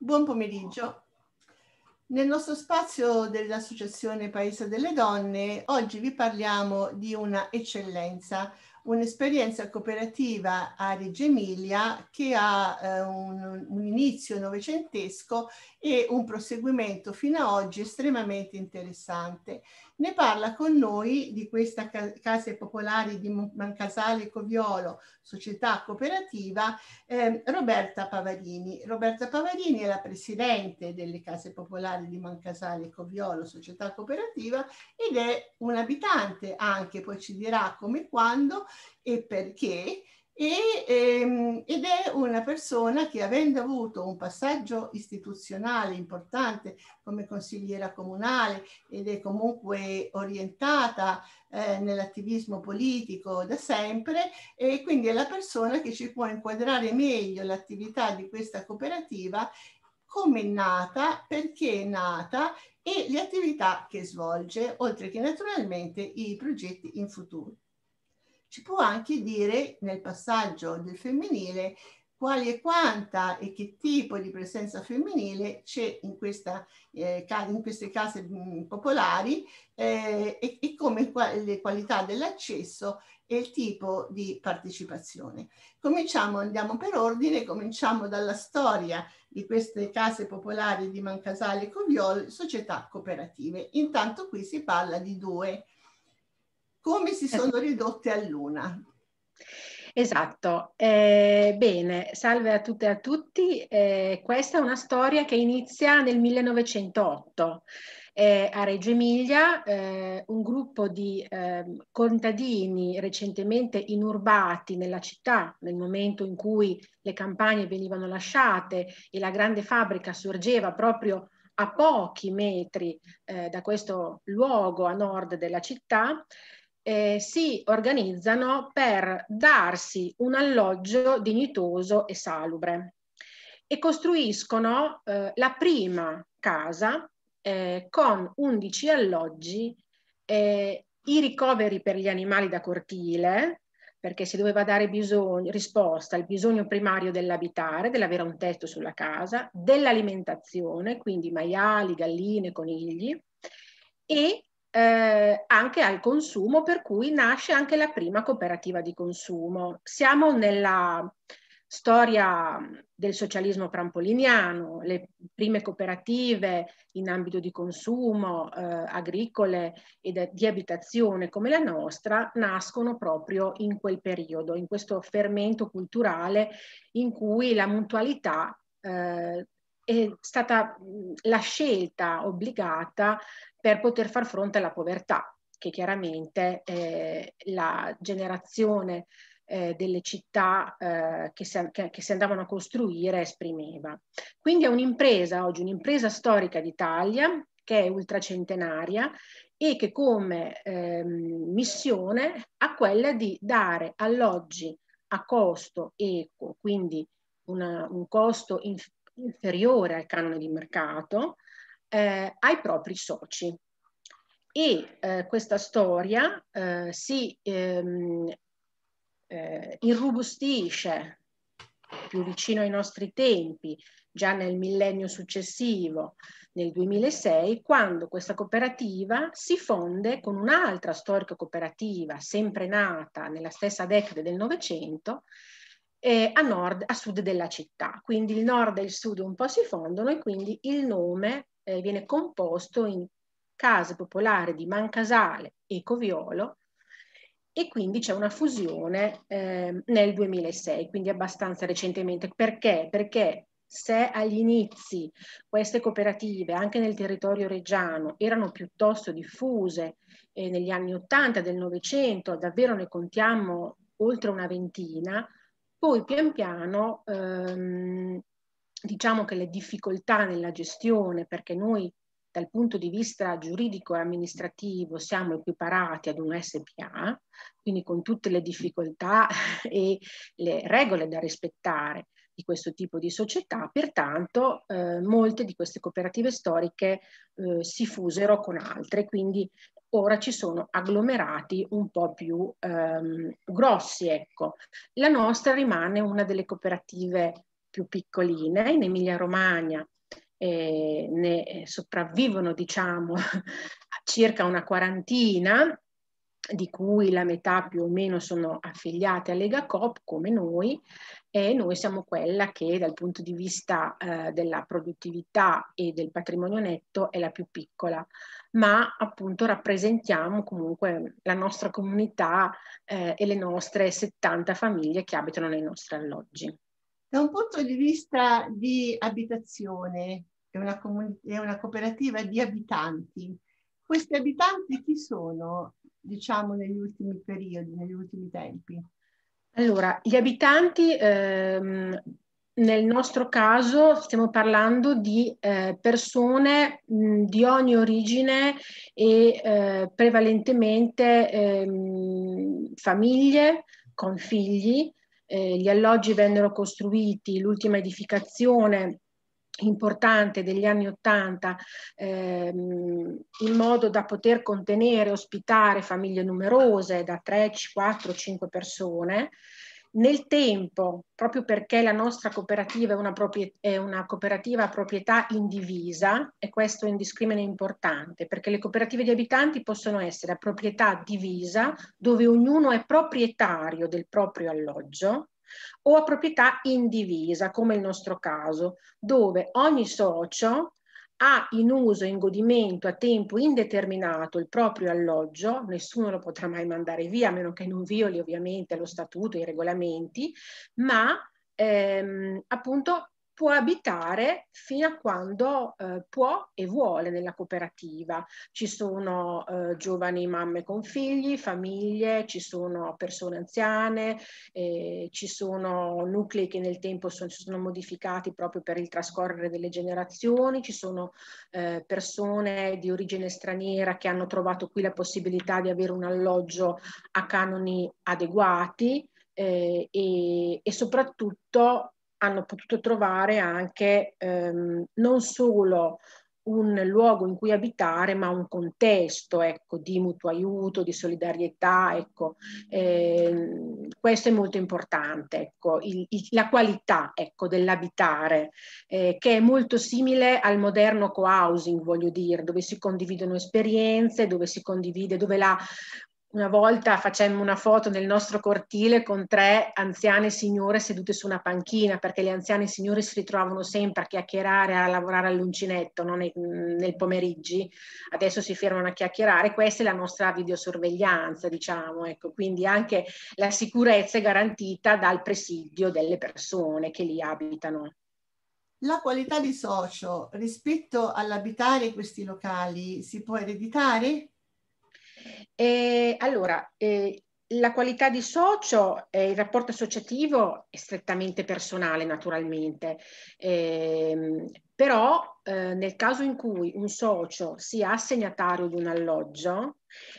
buon pomeriggio. Nel nostro spazio dell'Associazione Paese delle Donne oggi vi parliamo di una eccellenza, un'esperienza cooperativa a Reggio Emilia che ha eh, un, un, inizio novecentesco e un proseguimento fino ad oggi estremamente interessante ne parla con noi di questa Case Popolari di Mancasale Coviolo, società cooperativa, eh, Roberta Pavarini. Roberta Pavarini è la presidente delle Case Popolari di Mancasale Coviolo, società cooperativa, ed è un abitante anche, poi ci dirà come, quando e perché, e, ehm, ed è una persona che avendo avuto un passaggio istituzionale importante come consigliera comunale ed è comunque orientata eh, nell'attivismo politico da sempre e quindi è la persona che ci può inquadrare meglio l'attività di questa cooperativa come è nata, perché è nata e le attività che svolge, oltre che naturalmente i progetti in futuro ci può anche dire nel passaggio del femminile quale e quanta e che tipo di presenza femminile c'è in, questa, eh, in queste case mm, popolari eh, e, e, come le qualità dell'accesso e il tipo di partecipazione. Cominciamo, andiamo per ordine, cominciamo dalla storia di queste case popolari di Mancasale e Coviol, società cooperative. Intanto qui si parla di due come si ecco. sono ridotte all'una. Esatto, eh, bene, salve a tutte e a tutti. Eh, questa è una storia che inizia nel 1908. Eh, a Reggio Emilia eh, un gruppo di ehm, contadini recentemente inurbati nella città nel momento in cui le campagne venivano lasciate e la grande fabbrica sorgeva proprio a pochi metri eh, da questo luogo a nord della città, eh, si organizzano per darsi un alloggio dignitoso e salubre e costruiscono eh, la prima casa eh, con 11 alloggi, eh, i ricoveri per gli animali da cortile, perché si doveva dare bisogno, risposta al bisogno primario dell'abitare, dell'avere un tetto sulla casa, dell'alimentazione, quindi maiali, galline, conigli, e eh, anche al consumo, per cui nasce anche la prima cooperativa di consumo. Siamo nella storia del socialismo prampoliniano, le prime cooperative in ambito di consumo, eh, agricole e di abitazione come la nostra, nascono proprio in quel periodo, in questo fermento culturale in cui la mutualità eh, è stata la scelta obbligata per poter far fronte alla povertà, che chiaramente eh, la generazione eh, delle città eh, che, si, che, che, si, andavano a costruire esprimeva. Quindi è un'impresa oggi, un'impresa storica d'Italia che è ultracentenaria e che come ehm, missione ha quella di dare alloggi a costo equo, quindi una, un costo in, inferiore al canone di mercato eh, ai propri soci. E eh, questa storia eh, si ehm, eh, irrobustisce più vicino ai nostri tempi, già nel millennio successivo, nel 2006, quando questa cooperativa si fonde con un'altra storica cooperativa, sempre nata nella stessa decade del Novecento, eh, a nord, a sud della città. Quindi il nord e il sud un po' si fondono e quindi il nome eh, viene composto in case popolare di Mancasale e Coviolo e quindi c'è una fusione eh, nel 2006, quindi abbastanza recentemente. Perché? Perché se agli inizi queste cooperative anche nel territorio reggiano erano piuttosto diffuse eh, negli anni 80 del Novecento, davvero ne contiamo oltre una ventina, poi pian piano ehm, diciamo che le difficoltà nella gestione, perché noi dal punto di vista giuridico e amministrativo siamo equiparati ad un SPA, quindi con tutte le difficoltà e le regole da rispettare di questo tipo di società, pertanto eh, molte di queste cooperative storiche eh, si fusero con altre, quindi ora ci sono agglomerati un po' più ehm, grossi. Ecco. La nostra rimane una delle cooperative più piccoline in Emilia-Romagna. Eh, ne sopravvivono diciamo circa una quarantina di cui la metà più o meno sono affiliate a Lega Coop come noi e noi siamo quella che dal punto di vista eh, della produttività e del patrimonio netto è la più piccola, ma appunto rappresentiamo comunque la nostra comunità eh, e le nostre 70 famiglie che abitano nei nostri alloggi. Da un punto di vista di abitazione, è una, comun- è una cooperativa di abitanti. Questi abitanti chi sono? diciamo, negli ultimi periodi, negli ultimi tempi? Allora, gli abitanti, ehm, nel nostro caso stiamo parlando di eh, persone mh, di ogni origine e eh, prevalentemente ehm, famiglie con figli. Eh, gli alloggi vennero costruiti, l'ultima edificazione importante degli anni Ottanta ehm, in modo da poter contenere, ospitare famiglie numerose da 3, 4, 5 persone. Nel tempo, proprio perché la nostra cooperativa è una, è una cooperativa a proprietà indivisa, e questo è un discrimine importante, perché le cooperative di abitanti possono essere a proprietà divisa, dove ognuno è proprietario del proprio alloggio, o a proprietà indivisa, come il nostro caso, dove ogni socio ha in uso e in godimento a tempo indeterminato il proprio alloggio, nessuno lo potrà mai mandare via, a meno che non violi ovviamente lo statuto, e i regolamenti, ma ehm, appunto può abitare fino a quando eh, può e vuole nella cooperativa. Ci sono eh, giovani mamme con figli, famiglie, ci sono persone anziane, eh, ci sono nuclei che nel tempo sono, sono modificati proprio per il trascorrere delle generazioni, ci sono eh, persone di origine straniera che hanno trovato qui la possibilità di avere un alloggio a canoni adeguati. Eh, e, e soprattutto hanno potuto trovare anche ehm, non solo un luogo in cui abitare, ma un contesto ecco, di mutuo aiuto, di solidarietà. Ecco. Eh, questo è molto importante, ecco, il, il, la qualità ecco, dell'abitare, eh, che è molto simile al moderno co-housing, voglio dire, dove si condividono esperienze, dove si condivide, dove la una volta facemmo una foto nel nostro cortile con tre anziane signore sedute su una panchina, perché le anziane signore si ritrovano sempre a chiacchierare, a lavorare all'uncinetto no? nel, nel pomeriggio. Adesso si fermano a chiacchierare. Questa è la nostra videosorveglianza, diciamo. Ecco. Quindi anche la sicurezza è garantita dal presidio delle persone che lì abitano. La qualità di socio rispetto all'abitare questi locali si può ereditare? E allora, eh, la qualità di socio, eh, il rapporto associativo è strettamente personale naturalmente, eh, però eh, nel caso in cui un socio sia assegnatario di un alloggio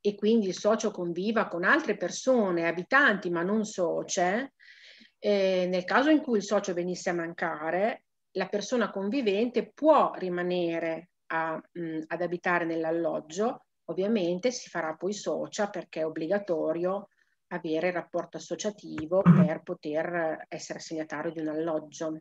e quindi il socio conviva con altre persone, abitanti ma non socie, eh, nel caso in cui il socio venisse a mancare, la persona convivente può rimanere a, mh, mm, ad abitare nell'alloggio Ovviamente si farà poi socia perché è obbligatorio avere il rapporto associativo per poter essere segnatario di un alloggio.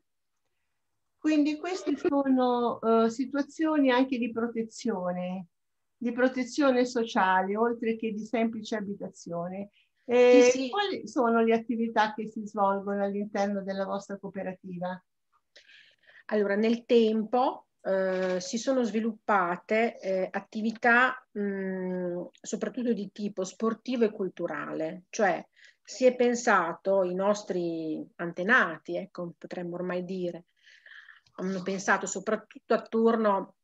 Quindi queste sono uh, situazioni anche di protezione, di protezione sociale, oltre che di semplice abitazione. E sì, sì. Quali sono le attività che si svolgono all'interno della vostra cooperativa? Allora, nel tempo eh, si sono sviluppate eh, attività mh, soprattutto di tipo sportivo e culturale, cioè si è pensato, i nostri antenati, ecco, potremmo ormai dire, hanno pensato soprattutto attorno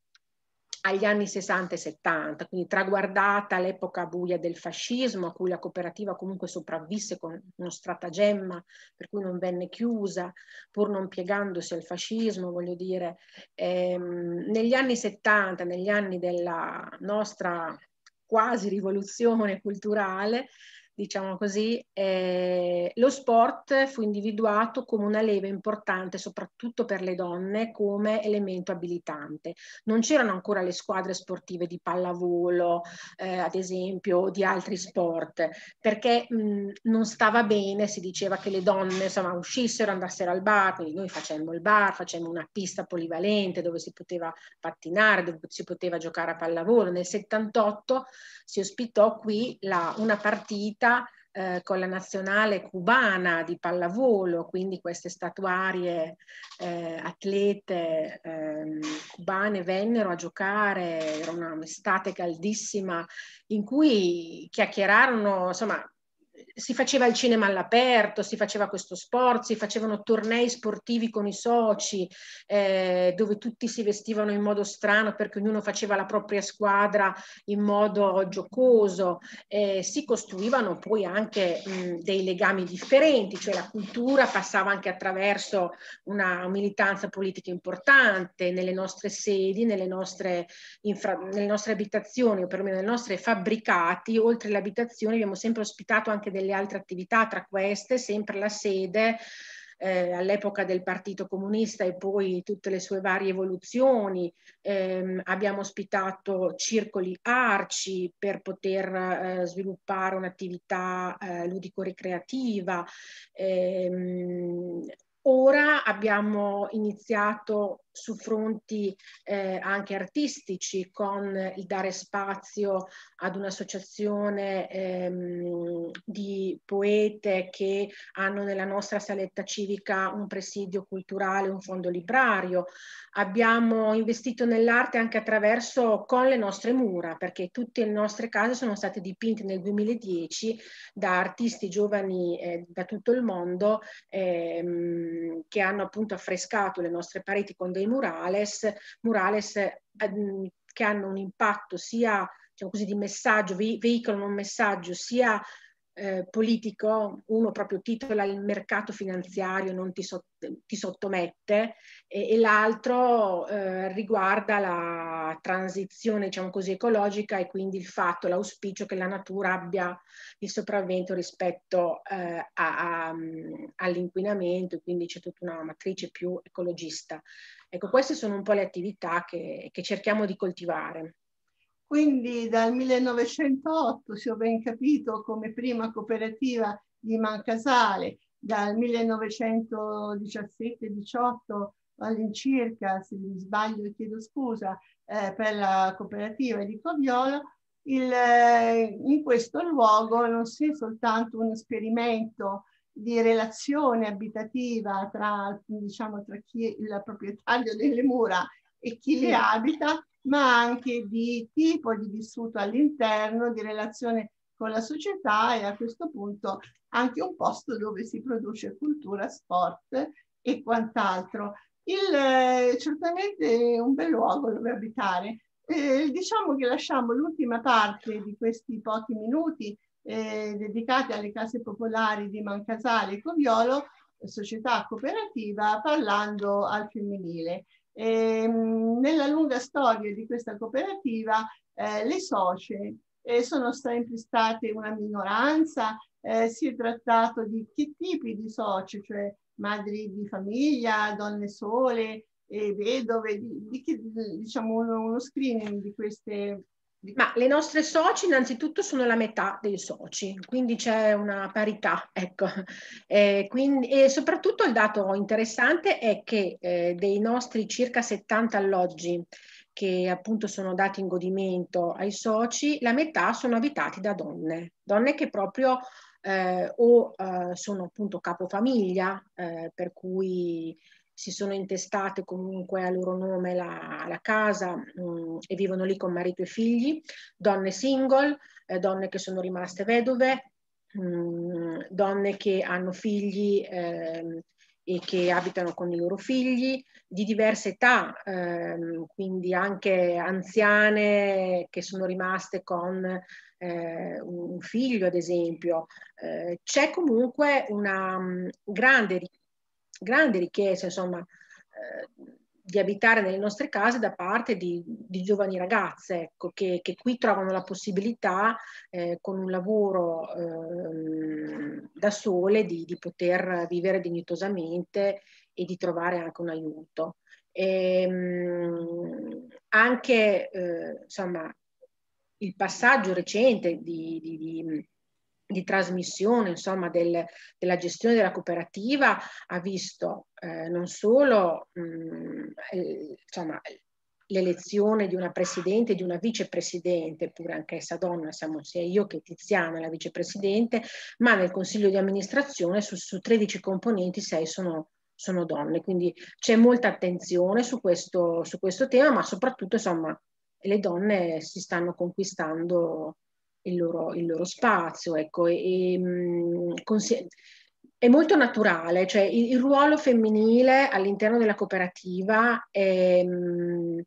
agli anni 60 e 70, quindi traguardata l'epoca buia del fascismo, a cui la cooperativa comunque sopravvisse con uno stratagemma per cui non venne chiusa, pur non piegandosi al fascismo, voglio dire, ehm, negli anni 70, negli anni della nostra quasi rivoluzione culturale, diciamo così, eh, lo sport fu individuato come una leva importante soprattutto per le donne come elemento abilitante. Non c'erano ancora le squadre sportive di pallavolo, eh, ad esempio, o di altri sport, perché mh, non stava bene, si diceva che le donne insomma, uscissero, andassero al bar, quindi noi facemmo il bar, facemmo una pista polivalente dove si poteva pattinare, dove si poteva giocare a pallavolo. Nel 78 si ospitò qui la, una partita attività eh, con la nazionale cubana di pallavolo, quindi queste statuarie eh, atlete eh, cubane vennero a giocare, era un'estate caldissima in cui chiacchierarono, insomma si faceva il cinema all'aperto, si faceva questo sport, si facevano tornei sportivi con i soci, eh, dove tutti si vestivano in modo strano perché ognuno faceva la propria squadra in modo giocoso, eh, si costruivano poi anche mh, dei legami differenti, cioè la cultura passava anche attraverso una militanza politica importante nelle nostre sedi, nelle nostre, infra, nelle nostre abitazioni o perlomeno nei nostri fabbricati, oltre alle abitazioni abbiamo sempre ospitato anche anche delle altre attività, tra queste sempre la sede eh, all'epoca del Partito Comunista e poi tutte le sue varie evoluzioni. Ehm, abbiamo ospitato circoli arci per poter eh, sviluppare un'attività eh, ludico-ricreativa. Ehm, ora abbiamo iniziato su fronti eh, anche artistici, con il dare spazio ad un'associazione ehm, di poete che hanno nella nostra saletta civica un presidio culturale, un fondo librario. Abbiamo investito nell'arte anche attraverso con le nostre mura, perché tutte le nostre case sono state dipinte nel 2010 da artisti giovani eh, da tutto il mondo ehm, che hanno appunto affrescato le nostre pareti con dei dei murales, murales eh, mm, che hanno un impatto sia diciamo così, di messaggio, veicolano un messaggio sia eh, politico, uno proprio titola il mercato finanziario non ti, so- ti sottomette e, e l'altro eh, riguarda la transizione diciamo così, ecologica e quindi il fatto, l'auspicio che la natura abbia il sopravvento rispetto eh, a, a, mm, all'inquinamento e quindi c'è tutta una matrice più ecologista. Ecco, queste sono un po' le attività che, che cerchiamo di coltivare. Quindi dal 1908, se ho ben capito, come prima cooperativa di Mancasale, dal 1917-18 all'incirca, se mi sbaglio chiedo scusa, eh, per la cooperativa di Coviolo, il, eh, in questo luogo non si è soltanto un esperimento di relazione abitativa tra, diciamo, tra chi è il proprietario delle mura e chi le abita, ma anche di tipo di vissuto all'interno, di relazione con la società e a questo punto anche un posto dove si produce cultura, sport e quant'altro. Il, eh, certamente è un bel luogo dove abitare. Eh, diciamo che lasciamo l'ultima parte di questi pochi minuti eh, dedicate alle case popolari di Mancasale e Coviolo, società cooperativa, parlando al femminile. E, ehm, nella lunga storia di questa cooperativa eh, le socie eh, sono sempre state una minoranza, eh, si è trattato di che tipi di soci, cioè madri di famiglia, donne sole, e vedove, di, di che, diciamo uno, uno screening di queste ma le nostre soci innanzitutto sono la metà dei soci, quindi c'è una parità, ecco. E, eh, quindi, e soprattutto il dato interessante è che eh, dei nostri circa 70 alloggi che appunto sono dati in godimento ai soci, la metà sono abitati da donne, donne che proprio eh, o eh, sono appunto capofamiglia, eh, per cui si sono intestate comunque a loro nome la, la casa mh, mm, e vivono lì con marito e figli, donne single, eh, donne che sono rimaste vedove, mh, mm, donne che hanno figli eh, e che abitano con i loro figli di diverse età, ehm, quindi anche anziane che sono rimaste con eh, un figlio, ad esempio. Eh, c'è comunque una um, grande ricchezza grande richiesta insomma, eh, di abitare nelle nostre case da parte di, di giovani ragazze ecco, che, che, qui trovano la possibilità eh, con un lavoro eh, da sole di, di, poter vivere dignitosamente e di trovare anche un aiuto. E, ehm, mh, anche eh, insomma, il passaggio recente di, di di trasmissione insomma, del, della gestione della cooperativa ha visto eh, non solo mh, mm, eh, insomma, l'elezione di una presidente e di una vicepresidente, pure anch'essa donna, siamo sia io che Tiziana la vicepresidente, ma nel consiglio di amministrazione su, su 13 componenti 6 sono, sono donne, quindi c'è molta attenzione su questo, su questo tema, ma soprattutto insomma le donne si stanno conquistando il loro, il loro spazio, ecco, e, e mm, consi- è molto naturale, cioè il, il, ruolo femminile all'interno della cooperativa è, mm,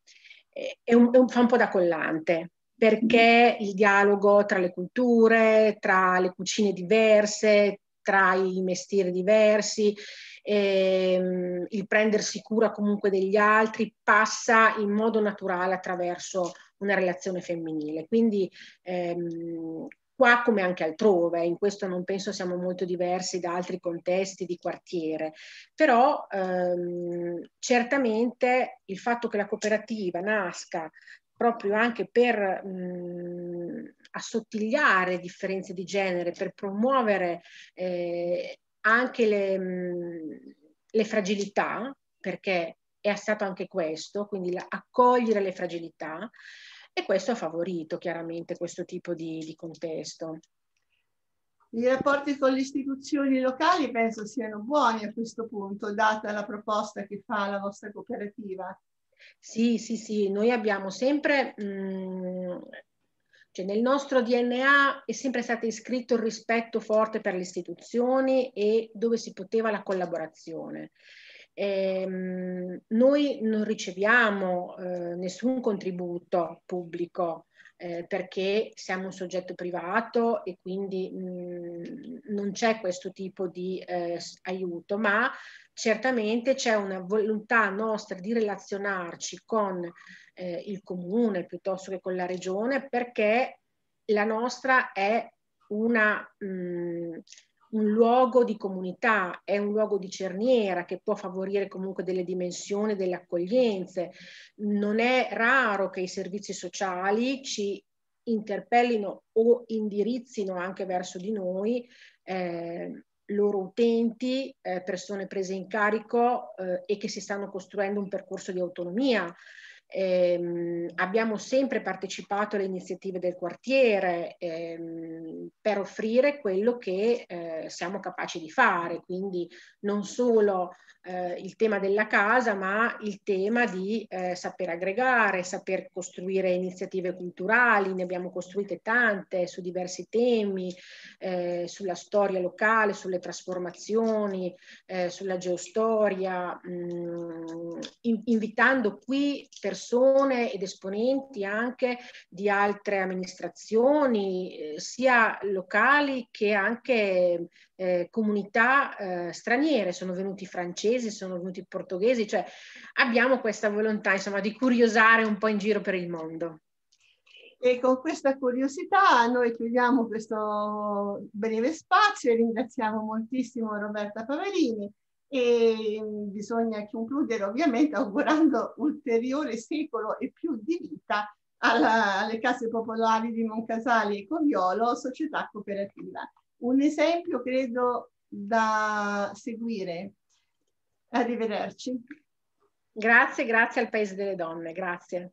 è un, è un, fa un po' da collante, perché mm-hmm. il dialogo tra le culture, tra le cucine diverse, tra i mestieri diversi, ehm, il prendersi cura comunque degli altri passa in modo naturale attraverso una relazione femminile. Quindi ehm, qua come anche altrove, in questo non penso siamo molto diversi da altri contesti di quartiere, però ehm, certamente il fatto che la cooperativa nasca proprio anche per mh, mm, assottigliare differenze di genere, per promuovere eh, anche le, mh, mm, le fragilità, perché è stato anche questo, quindi la, accogliere le fragilità, e questo ha favorito chiaramente questo tipo di, di contesto. I rapporti con le istituzioni locali penso siano buoni a questo punto, data la proposta che fa la vostra cooperativa. Sì, sì, sì, noi abbiamo sempre, mh, mm, cioè nel nostro DNA è sempre stato iscritto il rispetto forte per le istituzioni e dove si poteva la collaborazione ehm, noi non riceviamo eh, nessun contributo pubblico eh, perché siamo un soggetto privato e quindi mh, mm, non c'è questo tipo di eh, aiuto, ma certamente c'è una volontà nostra di relazionarci con eh, il comune piuttosto che con la regione perché la nostra è una... Mh, mm, un luogo di comunità, è un luogo di cerniera che può favorire comunque delle dimensioni, delle accoglienze. Non è raro che i servizi sociali ci interpellino o indirizzino anche verso di noi eh, loro utenti, eh, persone prese in carico eh, e che si stanno costruendo un percorso di autonomia. Eh, abbiamo sempre partecipato alle iniziative del quartiere ehm, per offrire quello che eh, siamo capaci di fare, quindi non solo eh, il tema della casa, ma il tema di eh, saper aggregare, saper costruire iniziative culturali, ne abbiamo costruite tante su diversi temi, eh, sulla storia locale, sulle trasformazioni, eh, sulla geostoria, mh, mm, in invitando qui persone persone ed esponenti anche di altre amministrazioni, eh, sia locali che anche eh, comunità eh, straniere, sono venuti francesi, sono venuti portoghesi, cioè abbiamo questa volontà insomma di curiosare un po' in giro per il mondo. E con questa curiosità noi chiudiamo questo breve spazio e ringraziamo moltissimo Roberta Paverini e bisogna concludere ovviamente augurando ulteriore secolo e più di vita alla, alle case popolari di Moncasali e Coviolo, società cooperativa. Un esempio credo da seguire. Arrivederci. Grazie, grazie al Paese delle Donne, grazie.